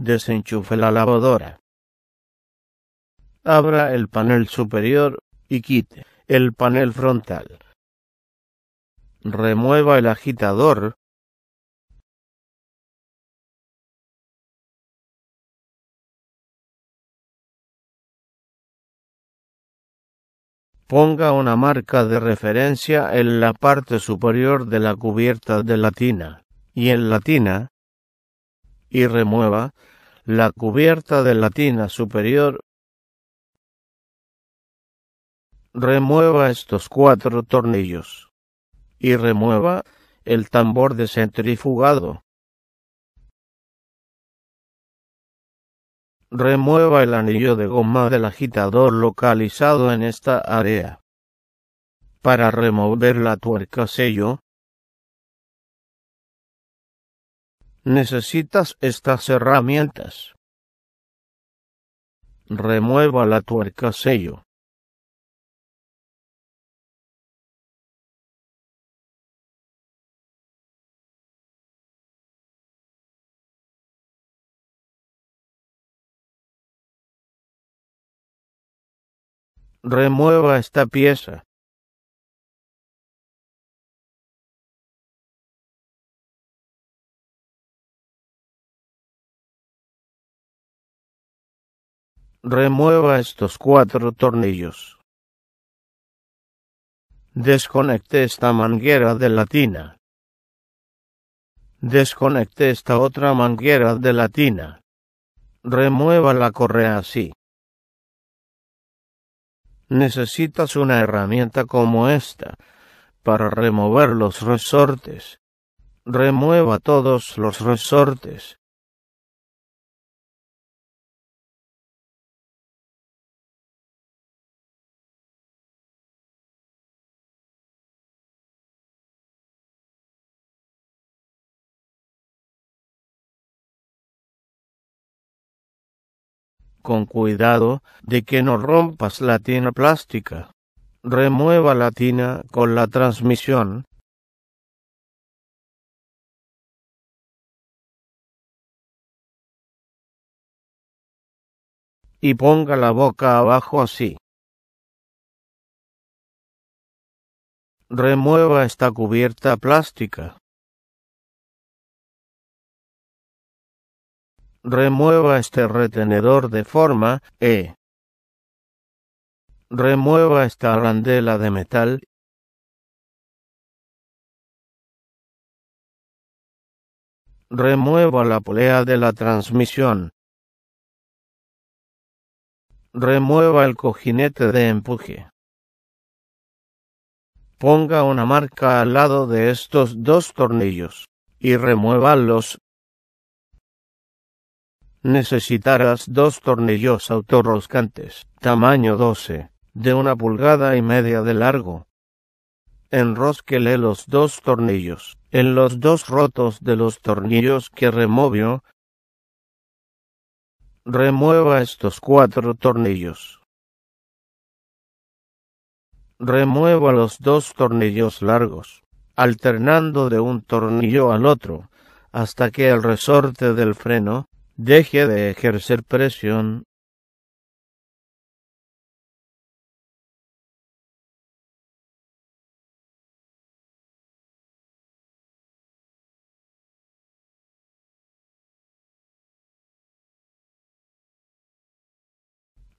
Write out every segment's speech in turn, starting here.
Desenchufe la lavadora. Abra el panel superior y quite el panel frontal. Remueva el agitador ponga una marca de referencia en la parte superior de la cubierta de la tina, y en la tina, y remueva la cubierta de la tina superior. Remueva estos cuatro tornillos y remueva el tambor de centrifugado. Remueva el anillo de goma del agitador localizado en esta área. Para remover la tuerca sello, necesitas estas herramientas. Remueva la tuerca sello. Remueva esta pieza. Remueva estos cuatro tornillos. Desconecte esta manguera de la tina. Desconecte esta otra manguera de la tina. Remueva la correa así. Necesitas una herramienta como esta para remover los resortes. Remueva todos los resortes. con cuidado de que no rompas la tina plástica. Remueva la tina con la transmisión. Y ponga la boca abajo así. Remueva esta cubierta plástica. Remueva este retenedor de forma E. Remueva esta arandela de metal remueva la polea de la transmisión. Remueva el cojinete de empuje. Ponga una marca al lado de estos dos tornillos y remuévalos necesitarás dos tornillos autorroscantes, tamaño 12, de una pulgada y media de largo. Enrosquele los dos tornillos, en los dos rotos de los tornillos que removió. Remueva estos cuatro tornillos. Remueva los dos tornillos largos, alternando de un tornillo al otro, hasta que el resorte del freno deje de ejercer presión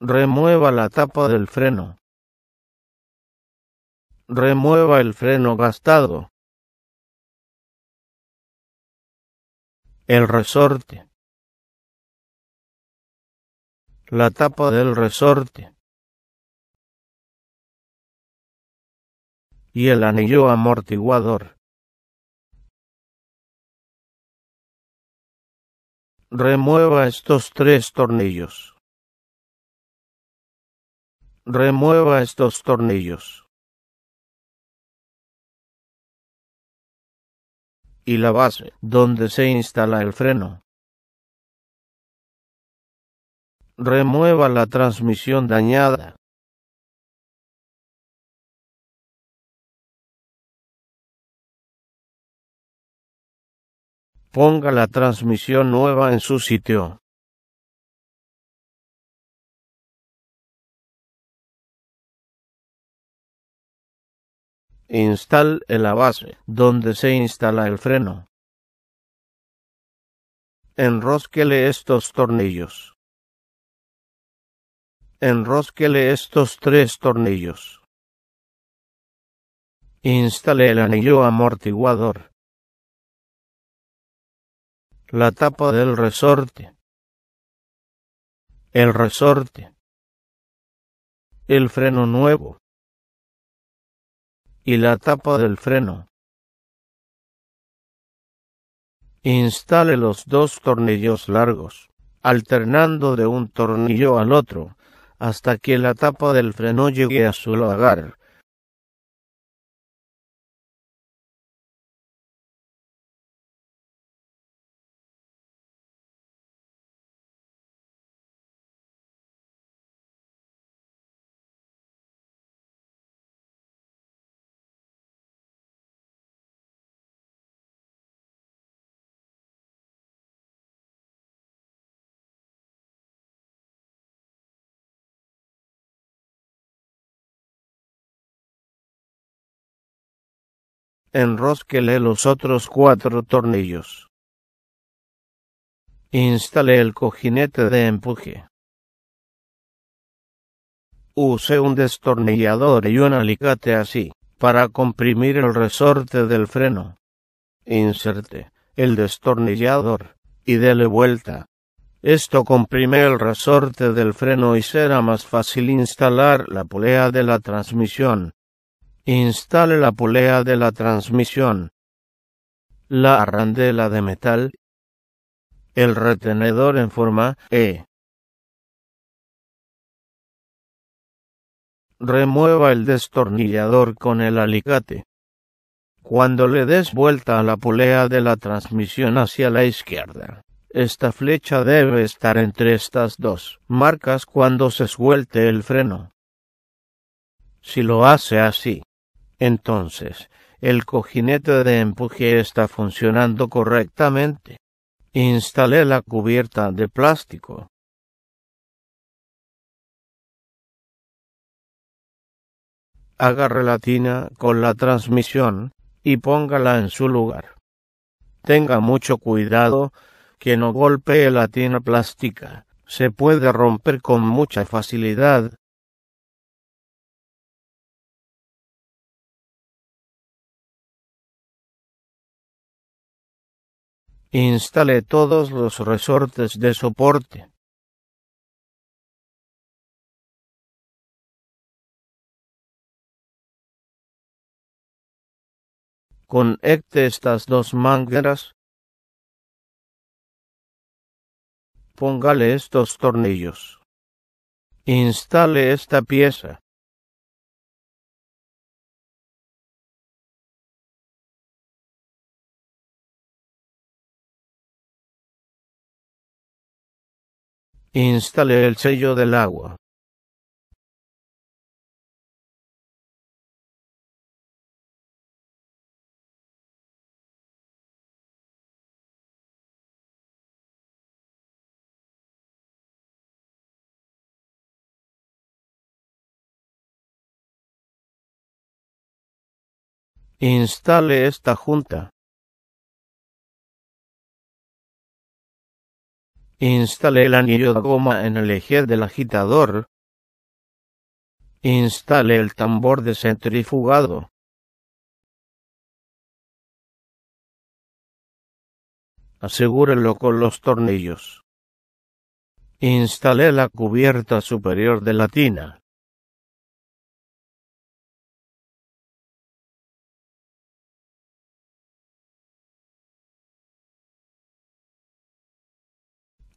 Remueva la tapa del freno. Remueva el freno gastado. El resorte. La tapa del resorte. Y el anillo amortiguador. Remueva estos tres tornillos. Remueva estos tornillos. Y la base donde se instala el freno. Remueva la transmisión dañada. Ponga la transmisión nueva en su sitio. Instale en la base donde se instala el freno. Enrosquele estos tornillos. Enrosquele estos tres tornillos. Instale el anillo amortiguador. La tapa del resorte. El resorte. El freno nuevo. Y la tapa del freno. Instale los dos tornillos largos, alternando de un tornillo al otro hasta que la tapa del freno llegue a su lugar. enrosquele los otros cuatro tornillos. Instale el cojinete de empuje. Use un destornillador y un alicate así, para comprimir el resorte del freno. Inserte el destornillador y dele vuelta. Esto comprime el resorte del freno y será más fácil instalar la polea de la transmisión. Instale la polea de la transmisión, la arandela de metal, el retenedor en forma E. Remueva el destornillador con el alicate. Cuando le des vuelta a la polea de la transmisión hacia la izquierda, esta flecha debe estar entre estas dos marcas cuando se suelte el freno. Si lo hace así, entonces, el cojinete de empuje está funcionando correctamente. Instale la cubierta de plástico. Agarre la tina con la transmisión y póngala en su lugar. Tenga mucho cuidado que no golpee la tina plástica. Se puede romper con mucha facilidad Instale todos los resortes de soporte. Conecte estas dos mangueras. Póngale estos tornillos. Instale esta pieza. Instale el sello del agua. Instale esta junta. Instale el anillo de goma en el eje del agitador. Instale el tambor de centrifugado. Asegúrelo con los tornillos. Instale la cubierta superior de la tina.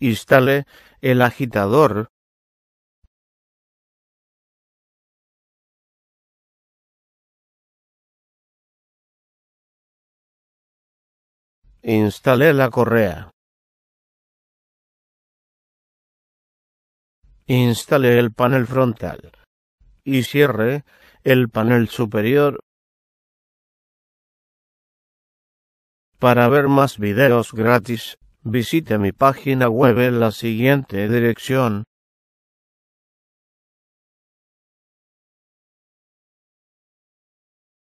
instale el agitador Instale la correa. Instale el panel frontal y cierre el panel superior. Para ver más videos gratis, Visite mi página web en la siguiente dirección